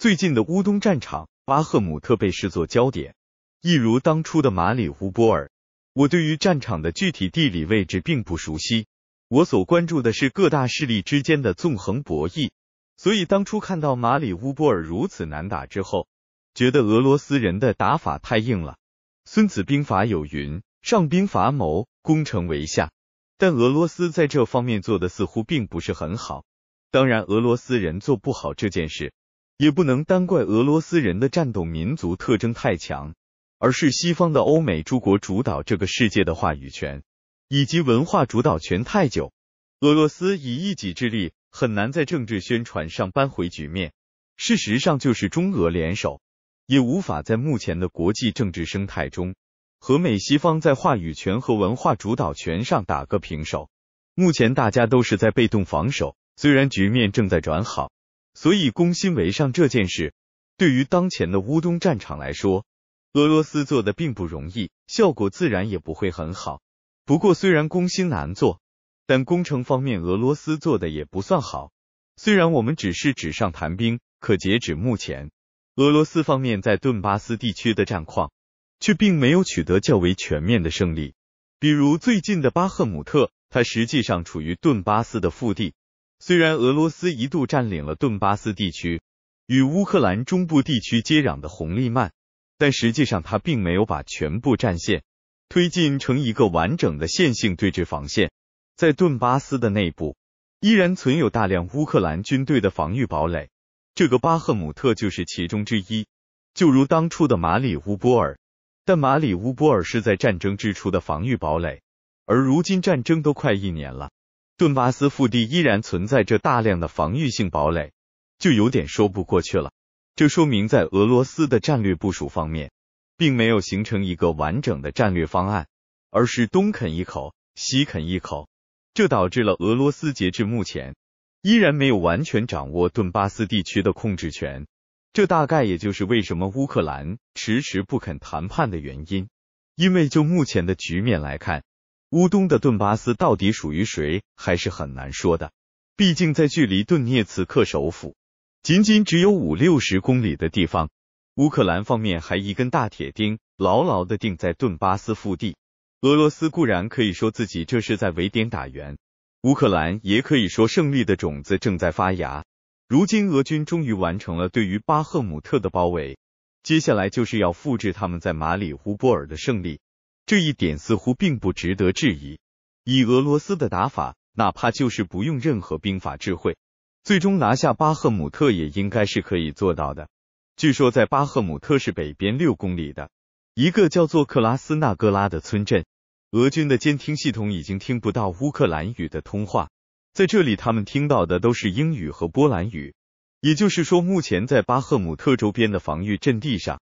最近的乌东战场，巴赫姆特被视作焦点，一如当初的马里乌波尔。我对于战场的具体地理位置并不熟悉，我所关注的是各大势力之间的纵横博弈。所以当初看到马里乌波尔如此难打之后，觉得俄罗斯人的打法太硬了。孙子兵法有云：“上兵伐谋，攻城为下。”但俄罗斯在这方面做的似乎并不是很好。当然，俄罗斯人做不好这件事。也不能单怪俄罗斯人的战斗民族特征太强，而是西方的欧美诸国主导这个世界的话语权以及文化主导权太久，俄罗斯以一己之力很难在政治宣传上扳回局面。事实上，就是中俄联手，也无法在目前的国际政治生态中和美西方在话语权和文化主导权上打个平手。目前大家都是在被动防守，虽然局面正在转好。所以攻心为上这件事，对于当前的乌东战场来说，俄罗斯做的并不容易，效果自然也不会很好。不过虽然攻心难做，但工程方面俄罗斯做的也不算好。虽然我们只是纸上谈兵，可截止目前，俄罗斯方面在顿巴斯地区的战况却并没有取得较为全面的胜利。比如最近的巴赫姆特，它实际上处于顿巴斯的腹地。虽然俄罗斯一度占领了顿巴斯地区与乌克兰中部地区接壤的红利曼，但实际上他并没有把全部战线推进成一个完整的线性对峙防线。在顿巴斯的内部，依然存有大量乌克兰军队的防御堡垒，这个巴赫姆特就是其中之一。就如当初的马里乌波尔，但马里乌波尔是在战争之初的防御堡垒，而如今战争都快一年了。顿巴斯腹地依然存在着大量的防御性堡垒，就有点说不过去了。这说明在俄罗斯的战略部署方面，并没有形成一个完整的战略方案，而是东啃一口，西啃一口，这导致了俄罗斯截至目前依然没有完全掌握顿巴斯地区的控制权。这大概也就是为什么乌克兰迟迟不肯谈判的原因，因为就目前的局面来看。乌东的顿巴斯到底属于谁，还是很难说的。毕竟在距离顿涅茨克首府仅仅只有五六十公里的地方，乌克兰方面还一根大铁钉牢牢地钉在顿巴斯腹地。俄罗斯固然可以说自己这是在围点打援，乌克兰也可以说胜利的种子正在发芽。如今俄军终于完成了对于巴赫姆特的包围，接下来就是要复制他们在马里乌波尔的胜利。这一点似乎并不值得质疑。以俄罗斯的打法，哪怕就是不用任何兵法智慧，最终拿下巴赫姆特也应该是可以做到的。据说在巴赫姆特市北边六公里的一个叫做克拉斯纳戈拉的村镇，俄军的监听系统已经听不到乌克兰语的通话，在这里他们听到的都是英语和波兰语。也就是说，目前在巴赫姆特周边的防御阵地上。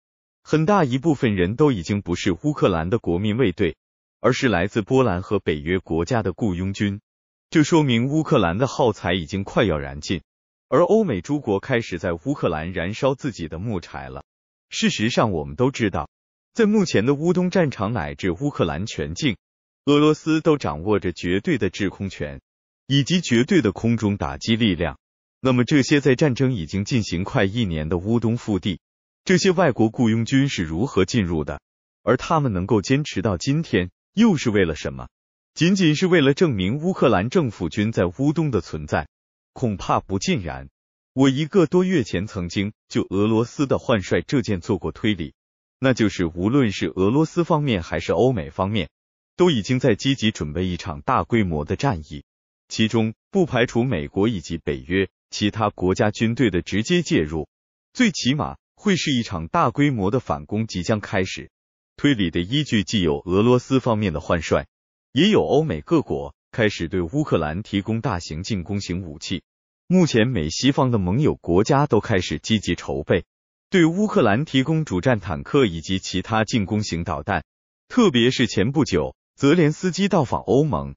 很大一部分人都已经不是乌克兰的国民卫队，而是来自波兰和北约国家的雇佣军。这说明乌克兰的耗材已经快要燃尽，而欧美诸国开始在乌克兰燃烧自己的木柴了。事实上，我们都知道，在目前的乌东战场乃至乌克兰全境，俄罗斯都掌握着绝对的制空权以及绝对的空中打击力量。那么，这些在战争已经进行快一年的乌东腹地。这些外国雇佣军是如何进入的？而他们能够坚持到今天，又是为了什么？仅仅是为了证明乌克兰政府军在乌东的存在，恐怕不尽然。我一个多月前曾经就俄罗斯的换帅这件做过推理，那就是无论是俄罗斯方面还是欧美方面，都已经在积极准备一场大规模的战役，其中不排除美国以及北约其他国家军队的直接介入，最起码。会是一场大规模的反攻即将开始。推理的依据既有俄罗斯方面的换帅，也有欧美各国开始对乌克兰提供大型进攻型武器。目前，美西方的盟友国家都开始积极筹备，对乌克兰提供主战坦克以及其他进攻型导弹。特别是前不久，泽连斯基到访欧盟，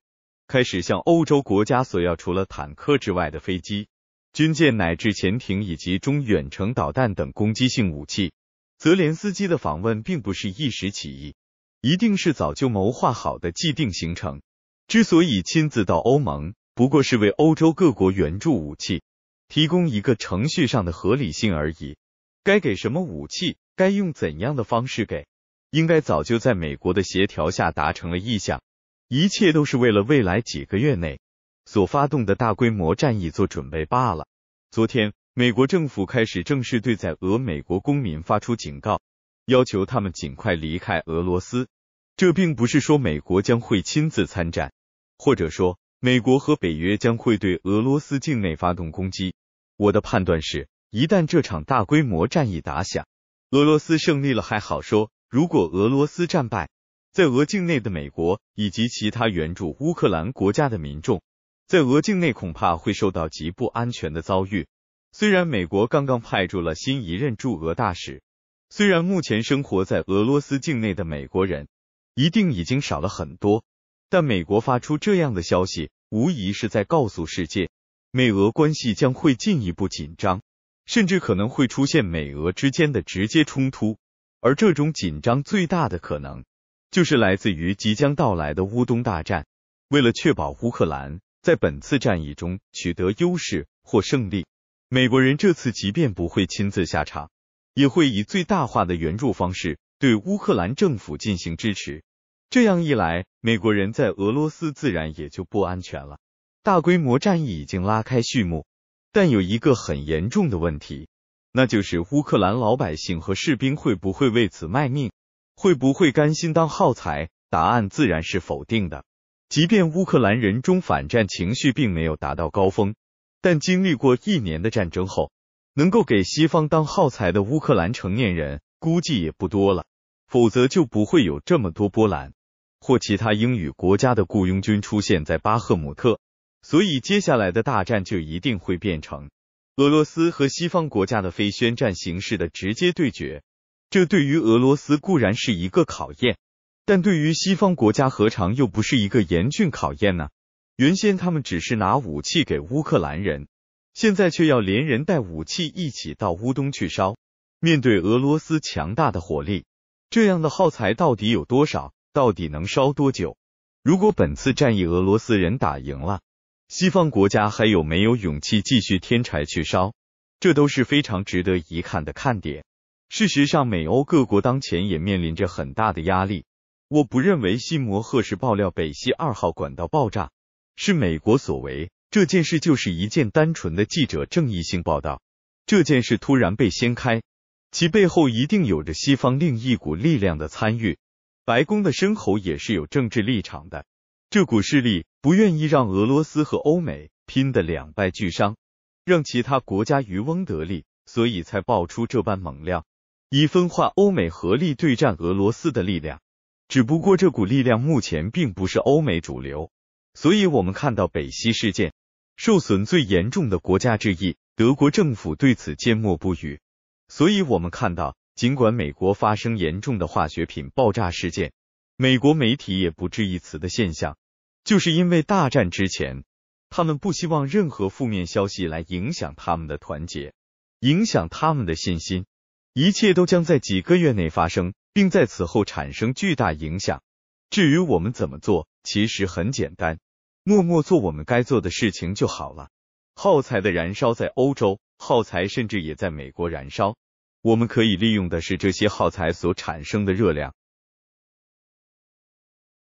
开始向欧洲国家索要除了坦克之外的飞机。军舰乃至潜艇以及中远程导弹等攻击性武器，泽连斯基的访问并不是一时起意，一定是早就谋划好的既定行程。之所以亲自到欧盟，不过是为欧洲各国援助武器提供一个程序上的合理性而已。该给什么武器，该用怎样的方式给，应该早就在美国的协调下达成了意向，一切都是为了未来几个月内。所发动的大规模战役做准备罢了。昨天，美国政府开始正式对在俄美国公民发出警告，要求他们尽快离开俄罗斯。这并不是说美国将会亲自参战，或者说美国和北约将会对俄罗斯境内发动攻击。我的判断是，一旦这场大规模战役打响，俄罗斯胜利了还好说；如果俄罗斯战败，在俄境内的美国以及其他援助乌克兰国家的民众。在俄境内恐怕会受到极不安全的遭遇。虽然美国刚刚派驻了新一任驻俄大使，虽然目前生活在俄罗斯境内的美国人一定已经少了很多，但美国发出这样的消息，无疑是在告诉世界，美俄关系将会进一步紧张，甚至可能会出现美俄之间的直接冲突。而这种紧张最大的可能，就是来自于即将到来的乌东大战。为了确保乌克兰。在本次战役中取得优势或胜利，美国人这次即便不会亲自下场，也会以最大化的援助方式对乌克兰政府进行支持。这样一来，美国人在俄罗斯自然也就不安全了。大规模战役已经拉开序幕，但有一个很严重的问题，那就是乌克兰老百姓和士兵会不会为此卖命，会不会甘心当耗材？答案自然是否定的。即便乌克兰人中反战情绪并没有达到高峰，但经历过一年的战争后，能够给西方当耗材的乌克兰成年人估计也不多了。否则就不会有这么多波兰或其他英语国家的雇佣军出现在巴赫姆特。所以接下来的大战就一定会变成俄罗斯和西方国家的非宣战形式的直接对决。这对于俄罗斯固然是一个考验。但对于西方国家何尝又不是一个严峻考验呢？原先他们只是拿武器给乌克兰人，现在却要连人带武器一起到乌东去烧。面对俄罗斯强大的火力，这样的耗材到底有多少？到底能烧多久？如果本次战役俄罗斯人打赢了，西方国家还有没有勇气继续添柴去烧？这都是非常值得一看的看点。事实上，美欧各国当前也面临着很大的压力。我不认为西摩赫是爆料北溪二号管道爆炸是美国所为，这件事就是一件单纯的记者正义性报道。这件事突然被掀开，其背后一定有着西方另一股力量的参与。白宫的身后也是有政治立场的，这股势力不愿意让俄罗斯和欧美拼得两败俱伤，让其他国家渔翁得利，所以才爆出这般猛料，以分化欧美合力对战俄罗斯的力量。只不过这股力量目前并不是欧美主流，所以我们看到北溪事件受损最严重的国家之一德国政府对此缄默不语。所以我们看到，尽管美国发生严重的化学品爆炸事件，美国媒体也不置一词的现象，就是因为大战之前，他们不希望任何负面消息来影响他们的团结，影响他们的信心。一切都将在几个月内发生。并在此后产生巨大影响。至于我们怎么做，其实很简单，默默做我们该做的事情就好了。耗材的燃烧在欧洲，耗材甚至也在美国燃烧。我们可以利用的是这些耗材所产生的热量。